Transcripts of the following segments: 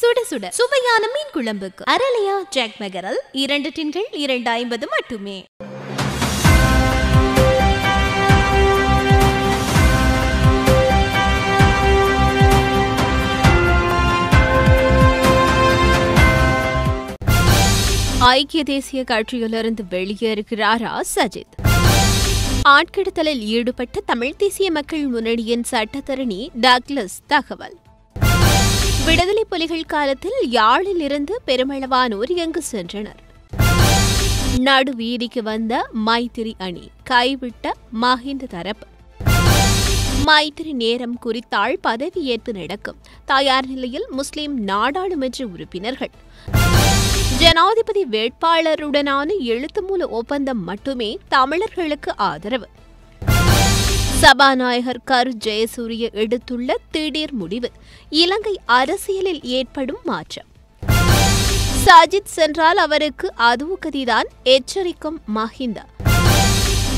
சுட சுட சுவையான மீன் குழம்புக்கு அரலியா ஜாக் மெகரல் இரண்டு டின்கள் இரண்டு ஐம்பது மட்டுமே ஐக்கிய தேசிய கட்சியிலிருந்து வெளியேறுகிறாரா சஜித் ஆட்கடத்தலில் ஈடுபட்ட தமிழ் தேசிய மக்கள் முன்னணியின் சட்டத்தரணி டக்லஸ் தகவல் விடுதலை புலிகள் காலத்தில் யாழில் இருந்து பெருமளவானோர் எங்கு சென்றனர் நடு வீதிக்கு வந்த மைத்திரி அணி கைவிட்ட மஹிந்த தரப்பு மைத்திரி நேரம் குறித்தால் பதவியேற்பு நடக்கும் தயார் நிலையில் முஸ்லிம் நாடாளுமன்ற உறுப்பினர்கள் ஜனாதிபதி வேட்பாளருடனான எழுத்து மூல ஒப்பந்தம் மட்டுமே தமிழர்களுக்கு ஆதரவு சபாநாயகர் கரு ஜெயசூரிய எடுத்துள்ள திடீர் முடிவு இலங்கை அரசியலில் ஏற்படும் மாற்றம் சஜித் சென்றால் அவருக்கு அதுவுகதிதான் எச்சரிக்கும் மஹிந்த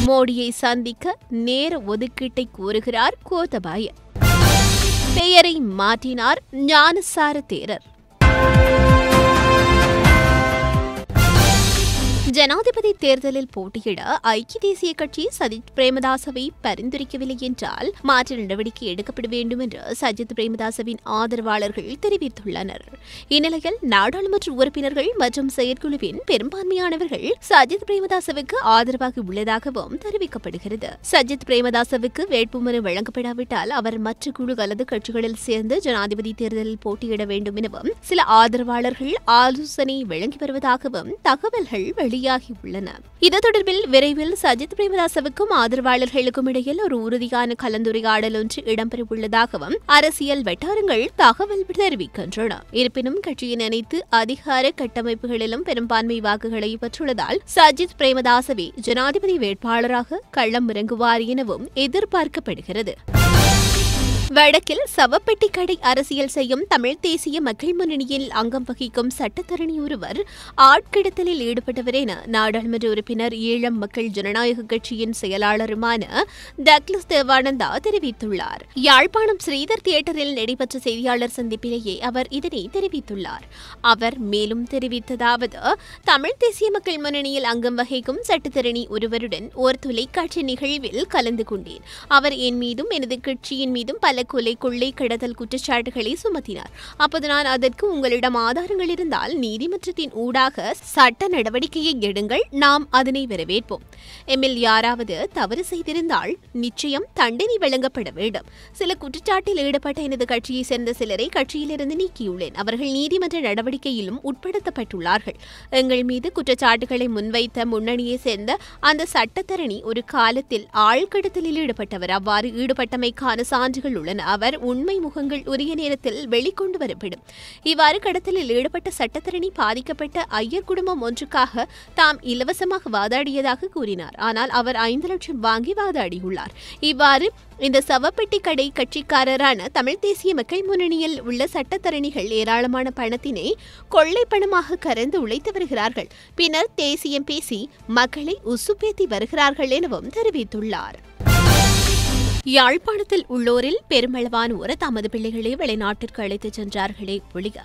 மோடியை சந்திக்க நேர ஒதுக்கீட்டை கூறுகிறார் கோத்தபாய பெயரை மாற்றினார் ஞானசார தேரர் ஜனாதிபதி தேர்தலில் போட்டியிட ஐக்கிய தேசிய கட்சி சஜித் பிரேமதாசவை பரிந்துரைக்கவில்லை என்றால் மாற்று நடவடிக்கை எடுக்கப்பட வேண்டும் என்று சஜித் பிரேமதாசவின் ஆதரவாளர்கள் தெரிவித்துள்ளனர் இந்நிலையில் நாடாளுமன்ற உறுப்பினர்கள் மற்றும் செயற்குழுவின் பெரும்பான்மையானவர்கள் சஜித் பிரேமதாசவுக்கு ஆதரவாக உள்ளதாகவும் தெரிவிக்கப்படுகிறது சஜித் பிரேமதாசவுக்கு வேட்புமனு வழங்கப்படாவிட்டால் அவர் மற்ற குழு அல்லது கட்சிகளில் சேர்ந்து ஜனாதிபதி தேர்தலில் போட்டியிட வேண்டும் எனவும் சில ஆதரவாளர்கள் ஆலோசனை வழங்கி வருவதாகவும் தகவல்கள் வெளி வெளியாகியுள்ளன இது தொடர்பில் விரைவில் சஜித் பிரேமதாசவுக்கும் ஆதரவாளர்களுக்கும் இடையில் ஒரு உறுதியான கலந்துரையாடல் ஒன்று இடம்பெறவுள்ளதாகவும் அரசியல் வட்டாரங்கள் தகவல் தெரிவிக்கின்றன இருப்பினும் கட்சியின் அனைத்து அதிகார கட்டமைப்புகளிலும் பெரும்பான்மை வாக்குகளை பெற்றுள்ளதால் சஜித் பிரேமதாசவே ஜனாதிபதி வேட்பாளராக களம் இறங்குவார் எனவும் எதிர்பார்க்கப்படுகிறது வடக்கில் சவப்பெட்டி கடை அரசியல் செய்யும் தமிழ் தேசிய மக்கள் முன்னணியில் அங்கம் வகிக்கும் சட்டத்தரணி ஒருவர் ஆட்கடத்தலில் ஈடுபட்டவர் என நாடாளுமன்ற உறுப்பினர் ஈழம் மக்கள் ஜனநாயக கட்சியின் செயலாளருமான டக்லஸ் தேவானந்தா தெரிவித்துள்ளார் யாழ்ப்பாணம் ஸ்ரீதர் தியேட்டரில் நடைபெற்ற செய்தியாளர் சந்திப்பிலேயே அவர் இதனை தெரிவித்துள்ளார் அவர் மேலும் தெரிவித்ததாவது தமிழ் தேசிய மக்கள் முன்னணியில் அங்கம் வகிக்கும் சட்டத்தரணி ஒருவருடன் ஒரு தொலைக்காட்சி நிகழ்வில் கலந்து கொண்டேன் அவர் என் மீதும் எனது கட்சியின் மீதும் பல பல கொலை கொள்ளை கடத்தல் குற்றச்சாட்டுகளை சுமத்தினார் அப்போது நான் அதற்கு உங்களிடம் ஆதாரங்கள் இருந்தால் நீதிமன்றத்தின் ஊடாக சட்ட நடவடிக்கையை எடுங்கள் நாம் அதனை வரவேற்போம் எம்எல் யாராவது தவறு செய்திருந்தால் நிச்சயம் தண்டனை வழங்கப்பட வேண்டும் சில குற்றச்சாட்டில் ஈடுபட்ட எனது கட்சியை சேர்ந்த சிலரை கட்சியிலிருந்து நீக்கியுள்ளேன் அவர்கள் நீதிமன்ற நடவடிக்கையிலும் உட்படுத்தப்பட்டுள்ளார்கள் எங்கள் மீது குற்றச்சாட்டுகளை முன்வைத்த முன்னணியை சேர்ந்த அந்த சட்டத்தரணி ஒரு காலத்தில் ஆழ்கடத்தலில் ஈடுபட்டவர் அவ்வாறு ஈடுபட்டமைக்கான சான்றுகள் உள்ளன உள்ளன அவர் உண்மை முகங்கள் உரிய நேரத்தில் வெளிக்கொண்டு வரப்படும் இவ்வாறு கடத்தலில் ஈடுபட்ட சட்டத்தரணி பாதிக்கப்பட்ட ஐயர் குடும்பம் ஒன்றுக்காக தாம் இலவசமாக வாதாடியதாக கூறினார் ஆனால் அவர் ஐந்து லட்சம் வாங்கி வாதாடியுள்ளார் இவ்வாறு இந்த சவப்பெட்டி கடை கட்சிக்காரரான தமிழ் தேசிய மக்கள் முன்னணியில் உள்ள சட்டத்தரணிகள் ஏராளமான பணத்தினை கொள்ளை பணமாக கறந்து உழைத்து வருகிறார்கள் பின்னர் தேசியம் பேசி மக்களை உசுப்பேத்தி வருகிறார்கள் எனவும் தெரிவித்துள்ளார் யாழ்ப்பாணத்தில் உள்ளோரில் பெருமளவானோர் தமது பிள்ளைகளை வெளிநாட்டிற்கு அழைத்துச் சென்றார்களே ஒழிய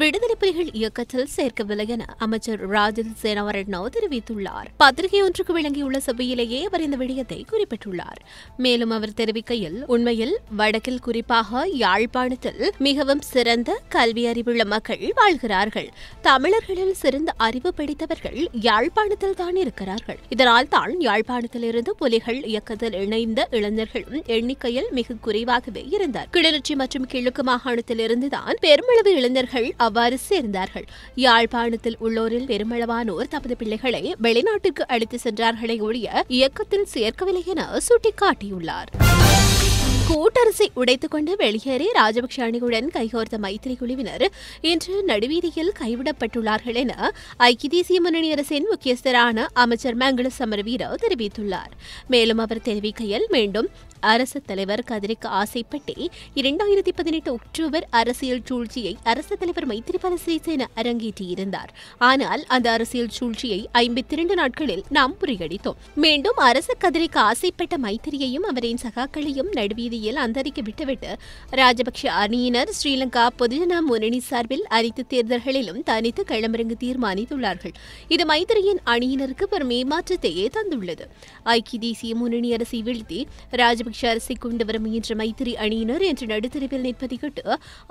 விடுதலை புலிகள் இயக்கத்தில் சேர்க்கவில்லை என அமைச்சர் ராஜித் சேனவரணோ தெரிவித்துள்ளார் பத்திரிகை ஒன்றுக்கு விளங்கியுள்ள சபையிலேயே அவர் இந்த விடயத்தை குறிப்பிட்டுள்ளார் மேலும் அவர் தெரிவிக்கையில் உண்மையில் வடக்கில் குறிப்பாக யாழ்ப்பாணத்தில் மிகவும் சிறந்த கல்வி அறிவுள்ள மக்கள் வாழ்கிறார்கள் தமிழர்களில் சிறந்த அறிவு பிடித்தவர்கள் யாழ்ப்பாணத்தில் தான் இருக்கிறார்கள் இதனால் தான் யாழ்ப்பாணத்திலிருந்து புலிகள் இயக்கத்தில் இணைந்த இளைஞர்கள் மக்களும் எண்ணிக்கையில் மிக குறைவாகவே இருந்தார் கிளிநொச்சி மற்றும் கிழக்கு மாகாணத்திலிருந்துதான் பெருமளவு இளைஞர்கள் அவ்வாறு சேர்ந்தார்கள் யாழ்ப்பாணத்தில் உள்ளோரில் பெருமளவானோர் தமது பிள்ளைகளை வெளிநாட்டிற்கு அழைத்து சென்றார்களே ஒழிய இயக்கத்தில் சேர்க்கவில்லை என சுட்டிக்காட்டியுள்ளார் கூட்டரசை உடைத்துக்கொண்டு வெளியேறி ராஜபக்ஷ அணியுடன் கைகோர்த்த மைத்திரி குழுவினர் இன்று நடுவீதியில் கைவிடப்பட்டுள்ளார்கள் என ஐக்கிய தேசிய முன்னணி அரசின் முக்கியஸ்தரான அமைச்சர் மங்கள சமரவீர தெரிவித்துள்ளார் மேலும் அவர் தெரிவிக்கையில் மீண்டும் அரசு தலைவர் கதிரிக்கு ஆசைப்பட்டு இரண்டாயிரத்தி பதினெட்டு அக்டோபர் அரசியல் சூழ்ச்சியை அரசு தலைவர் மைத்திரிபால சிறிசேன அரங்கேற்றியிருந்தார் ஆனால் அந்த அரசியல் சூழ்ச்சியை ஐம்பத்தி இரண்டு நாட்களில் நாம் முறியடித்தோம் மீண்டும் அரசு கதிரிக்கு ஆசைப்பட்ட மைத்திரியையும் அவரின் சகாக்களையும் நடுவீதியில் தேதியில் அந்தரிக்க விட்டுவிட்டு ராஜபக்ஷ அணியினர் ஸ்ரீலங்கா பொதுஜன முன்னணி சார்பில் அனைத்து தேர்தல்களிலும் தனித்து களமிறங்க தீர்மானித்துள்ளார்கள் இது மைத்திரியின் அணியினருக்கு பெரும் ஏமாற்றத்தையே தந்துள்ளது ஐக்கிய தேசிய முன்னணி அரசை வீழ்த்தி ராஜபக்ஷ அரசை கொண்டு வர முயன்ற மைத்திரி அணியினர் என்று நடுத்தரவில் நிற்பதை கேட்டு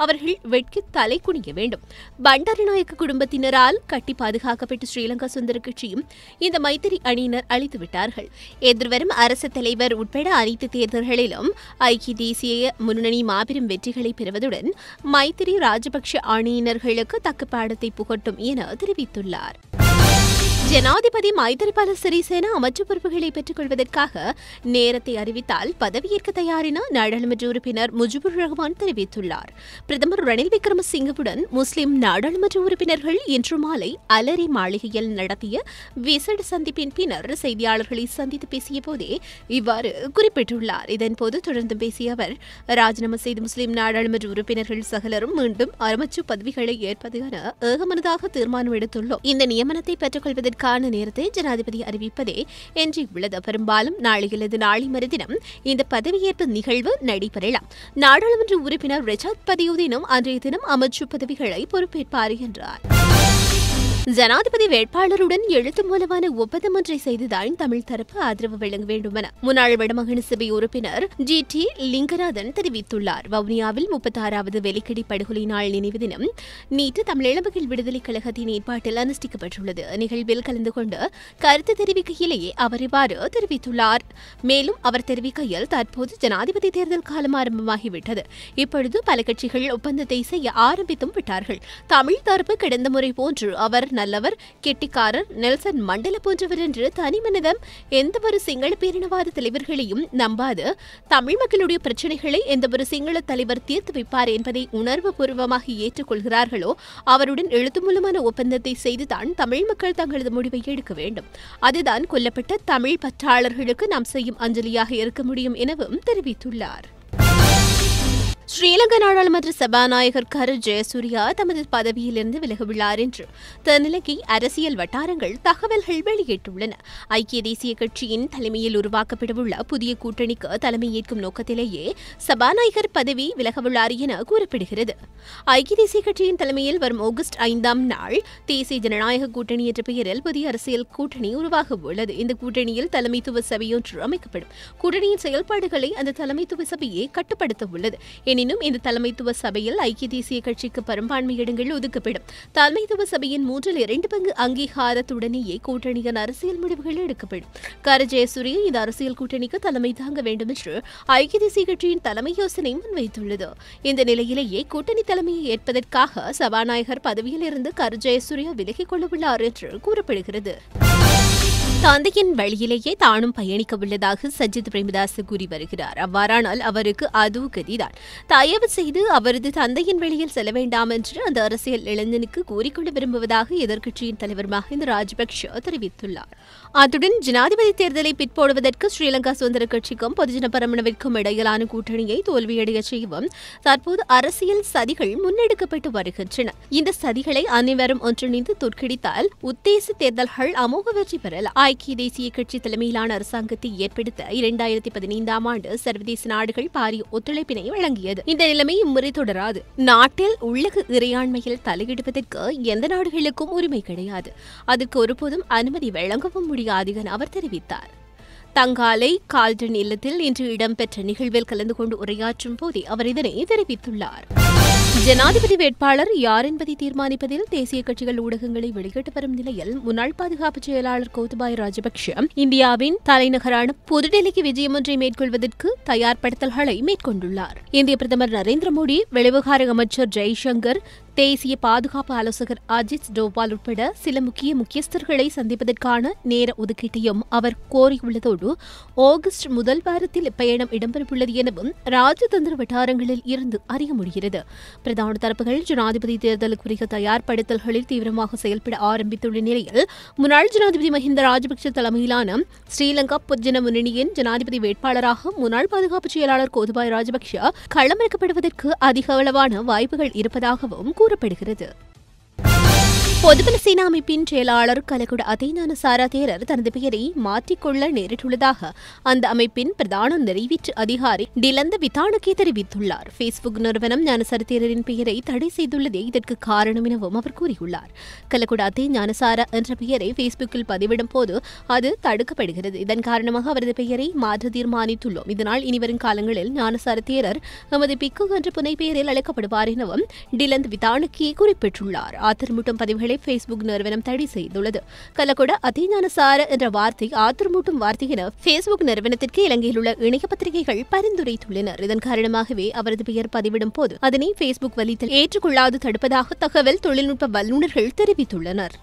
அவர்கள் வெட்கி தலை குனிய வேண்டும் பண்டாரநாயக்க குடும்பத்தினரால் கட்டி பாதுகாக்கப்பட்ட ஸ்ரீலங்கா சுந்தர கட்சியும் இந்த மைத்திரி அணியினர் அளித்துவிட்டார்கள் எதிர்வரும் அரசு தலைவர் உட்பட அனைத்து தேர்தல்களிலும் ஐக்கிய ஐக்கிய தேசிய முன்னணி மாபெரும் வெற்றிகளை பெறுவதுடன் மைத்திரி ராஜபக்ஷ ஆணையினர்களுக்கு தக்க பாடத்தை புகட்டும் என தெரிவித்துள்ளார் ஜனாதிபதி மைத்திரிபால சிறிசேனா அமைச்சு பொறுப்புகளை பெற்றுக் கொள்வதற்காக நேரத்தை அறிவித்தால் பதவியேற்க தயார் என நாடாளுமன்ற உறுப்பினர் முஜிபுர் ரஹ்மான் தெரிவித்துள்ளார் பிரதமர் ரணில் விக்ரமசிங்கவுடன் முஸ்லிம் நாடாளுமன்ற உறுப்பினர்கள் இன்று மாலை அலரி மாளிகையில் நடத்திய விசேட சந்திப்பின் பின்னர் செய்தியாளர்களை சந்தித்து பேசிய போதே இவ்வாறு குறிப்பிட்டுள்ளார் இதன்போது தொடர்ந்து பேசிய அவர் ராஜினாமா செய்த முஸ்லிம் நாடாளுமன்ற உறுப்பினர்கள் சகலரும் மீண்டும் அமைச்சு பதவிகளை ஏற்பது என ஏகமனதாக தீர்மானம் எடுத்துள்ளோம் இந்த நியமனத்தை பெற்றுக்கொள்வதற்கு இதற்கான நேரத்தை ஜனாதிபதி அறிவிப்பதே என்று உள்ளது பெரும்பாலும் நாளைகளது நாளை மறுதினம் இந்த பதவியேற்பு நிகழ்வு நடைபெறலாம் நாடாளுமன்ற உறுப்பினர் ரிஜாத் பதியுதீனும் அன்றைய தினம் அமைச்சு பதவிகளை பொறுப்பேற்பார் என்றார் ஜனாதிபதி வேட்பாளருடன் எழுத்து மூலமான ஒப்பந்தம் ஒன்றை செய்துதான் தமிழ் தரப்பு ஆதரவு வழங்க வேண்டும் என முன்னாள் வடமகன சபை உறுப்பினர் ஜி டி லிங்கராதன் தெரிவித்துள்ளார் வவுனியாவில் முப்பத்தாறாவது வெலிக்கடி படுகொலை நாள் நினைவு தினம் நேற்று தமிழிழமைகள் விடுதலை கழகத்தின் ஏற்பாட்டில் அனுஷ்டிக்கப்பட்டுள்ளது நிகழ்வில் கலந்து கொண்டு கருத்து தெரிவிக்கையிலேயே அவர் இவ்வாறு தெரிவித்துள்ளார் மேலும் அவர் தெரிவிக்கையில் தற்போது ஜனாதிபதி தேர்தல் காலம் ஆரம்பமாகிவிட்டது இப்பொழுது பல கட்சிகள் ஒப்பந்தத்தை செய்ய ஆரம்பித்தும் விட்டார்கள் தமிழ் தரப்பு கடந்த முறை போன்று அவர் நல்லவர் கெட்டிக்காரர் நெல்சன் மண்டல போன்றவர் என்று தனி எந்த எந்தவொரு சிங்கள பேரினவாத தலைவர்களையும் நம்பாது தமிழ் மக்களுடைய பிரச்சனைகளை எந்தவொரு சிங்கள தலைவர் தீர்த்து வைப்பார் என்பதை உணர்வு பூர்வமாக ஏற்றுக்கொள்கிறார்களோ அவருடன் எழுத்து மூலமான ஒப்பந்தத்தை செய்துதான் தமிழ் மக்கள் தங்களது முடிவை எடுக்க வேண்டும் அதுதான் கொல்லப்பட்ட தமிழ் பற்றாளர்களுக்கு நாம் செய்யும் அஞ்சலியாக இருக்க முடியும் எனவும் தெரிவித்துள்ளார் ஸ்ரீலங்கா நாடாளுமன்ற சபாநாயகர் கரு ஜெயசூர்யா தமது பதவியிலிருந்து விலகவுள்ளார் என்று தன்னிலைக்கு அரசியல் வட்டாரங்கள் தகவல்கள் வெளியிட்டுள்ளன ஐக்கிய தேசிய கட்சியின் தலைமையில் உருவாக்கப்படவுள்ள புதிய கூட்டணிக்கு தலைமையேற்கும் நோக்கத்திலேயே சபாநாயகர் பதவி விலகவுள்ளார் என கூறப்படுகிறது ஐக்கிய தேசிய கட்சியின் தலைமையில் வரும் ஆகஸ்ட் ஐந்தாம் நாள் தேசிய ஜனநாயக கூட்டணி என்ற பெயரில் புதிய அரசியல் கூட்டணி உருவாக உள்ளது இந்த கூட்டணியில் தலைமைத்துவ சபையொன்று அமைக்கப்படும் கூட்டணியின் செயல்பாடுகளை அந்த தலைமைத்துவ சபையே கட்டுப்படுத்த உள்ளது எனினும் இந்த தலைமைத்துவ சபையில் ஐக்கிய தேசிய கட்சிக்கு பெரும்பான்மை இடங்கள் ஒதுக்கப்படும் தலைமைத்துவ சபையின் மூன்றில் இரண்டு பங்கு அங்கீகாரத்துடனேயே கூட்டணியின் அரசியல் முடிவுகள் எடுக்கப்படும் கர ஜெயசூரிய இந்த அரசியல் கூட்டணிக்கு தலைமை தாங்க வேண்டும் என்று ஐக்கிய தேசிய கட்சியின் தலைமை யோசனை முன்வைத்துள்ளது இந்த நிலையிலேயே கூட்டணி தலைமையை ஏற்பதற்காக சபாநாயகர் பதவியில் இருந்து கரு ஜெயசூரியா விலகிக் கொள்ளவுள்ளார் என்று கூறப்படுகிறது தந்தையின் வழியிலேயே தானும் பயணிக்க உள்ளதாக சஜித் பிரேமதாசு கூறி வருகிறார் அவ்வாறானால் அவருக்கு அது கதிதான் தயவு செய்து அவரது தந்தையின் வழியில் செல்ல வேண்டாம் என்று அந்த அரசியல் இளைஞனுக்கு கூறிக்கொள்ள விரும்புவதாக எதிர்க்கட்சியின் தலைவர் மஹிந்த ராஜபக்ஷ தெரிவித்துள்ளார் அத்துடன் ஜனாதிபதி தேர்தலை பிற்போடுவதற்கு ஸ்ரீலங்கா சுதந்திர கட்சிக்கும் பொதுஜன பரமணவிற்கும் இடையிலான கூட்டணியை தோல்வியடைய செய்யவும் தற்போது அரசியல் சதிகள் முன்னெடுக்கப்பட்டு வருகின்றன இந்த சதிகளை அனைவரும் ஒன்றிணைந்து தோற்கடித்தால் உத்தேச தேர்தல்கள் அமோக வெற்றி பெறலாம் ஐக்கிய தேசிய கட்சி தலைமையிலான அரசாங்கத்தை ஏற்படுத்த இரண்டாயிரத்தி பதினைந்தாம் ஆண்டு சர்வதேச நாடுகள் பாரிய ஒத்துழைப்பினை வழங்கியது இந்த நிலைமை இம்முறை தொடராது நாட்டில் உலக இறையாண்மையில் தலையிடுவதற்கு எந்த நாடுகளுக்கும் உரிமை கிடையாது அதற்கு ஒருபோதும் அனுமதி வழங்கவும் முடியும் ஆதிகன் அவர் தெரிவித்தார் தங்காலை கால்டன் இல்லத்தில் இன்று இடம்பெற்ற நிகழ்வில் கலந்து கொண்டு உரையாற்றும் போது அவர் இதனை தெரிவித்துள்ளார் ஜனாதிபதி வேட்பாளர் யார் என்பதை தீர்மானிப்பதில் தேசிய கட்சிகள் ஊடகங்களை வெளியிட்டு வரும் நிலையில் முன்னாள் பாதுகாப்பு செயலாளர் கோத்தபாய ராஜபக்ஷ இந்தியாவின் தலைநகரான புதுடெல்லிக்கு விஜயம் ஒன்றை மேற்கொள்வதற்கு தயார்படுத்தல்களை மேற்கொண்டுள்ளார் இந்திய பிரதமர் நரேந்திர மோடி வெளிவகார அமைச்சர் ஜெய்சங்கர் தேசிய பாதுகாப்பு ஆலோசகர் அஜித் டோவால் உட்பட சில முக்கிய முக்கியஸ்தர்களை சந்திப்பதற்கான நேர ஒதுக்கீட்டையும் அவர் கோரியுள்ளதோடு ஆகஸ்ட் முதல் வாரத்தில் பயணம் இடம்பெறவுள்ளது எனவும் ராஜதந்திர வட்டாரங்களில் இருந்து அறிய முடிகிறது பிரதான தரப்புகள் ஜனாதிபதி தேர்தலுக்குரிய தயார்படுத்தல்களில் தீவிரமாக செயல்பட ஆரம்பித்துள்ள நிலையில் முன்னாள் ஜனாதிபதி மஹிந்த ராஜபக்ச தலைமையிலான ஸ்ரீலங்கா பொஜ்ஜன முன்னணியின் ஜனாதிபதி வேட்பாளராக முன்னாள் பாதுகாப்பு செயலாளர் கோதுபாய் ராஜபக்ஷ களமிறக்கப்படுவதற்கு அதிக அளவான வாய்ப்புகள் இருப்பதாகவும் கூறப்படுகிறது பொதுபல சேனா அமைப்பின் செயலாளர் கலகுட அதேனான சாரா தேரர் தனது பெயரை மாற்றிக்கொள்ள நேரிட்டுள்ளதாக அந்த அமைப்பின் பிரதான நிறைவேற்று அதிகாரி டிலந்த விதானுக்கே தெரிவித்துள்ளார் பேஸ்புக் நிறுவனம் ஞானசார தேரரின் பெயரை தடை செய்துள்ளதே இதற்கு காரணம் எனவும் அவர் கூறியுள்ளார் கலகுட அதே ஞானசாரா என்ற பெயரை பேஸ்புக்கில் பதிவிடும் போது அது தடுக்கப்படுகிறது இதன் காரணமாக அவரது பெயரை மாற்ற தீர்மானித்துள்ளோம் இதனால் இனிவரும் காலங்களில் ஞானசார தேரர் எமது பிக்கு என்ற புனை பெயரில் அழைக்கப்படுவார் எனவும் டிலந்த் விதானுக்கே குறிப்பிட்டுள்ளார் ஆத்திரமூட்டம் பதிவுகளை தகவலை ஃபேஸ்புக் நிறுவனம் தடை செய்துள்ளது கலகொட அதீஞானசார என்ற வார்த்தை ஆத்திரமூட்டும் வார்த்தை என ஃபேஸ்புக் நிறுவனத்திற்கு இலங்கையில் உள்ள இணைய பத்திரிகைகள் பரிந்துரைத்துள்ளனர் இதன் காரணமாகவே அவரது பெயர் பதிவிடும் போது அதனை ஃபேஸ்புக் வலித்தல் ஏற்றுக்கொள்ளாது தடுப்பதாக தகவல் தொழில்நுட்ப வல்லுநர்கள் தெரிவித்துள்ளனர்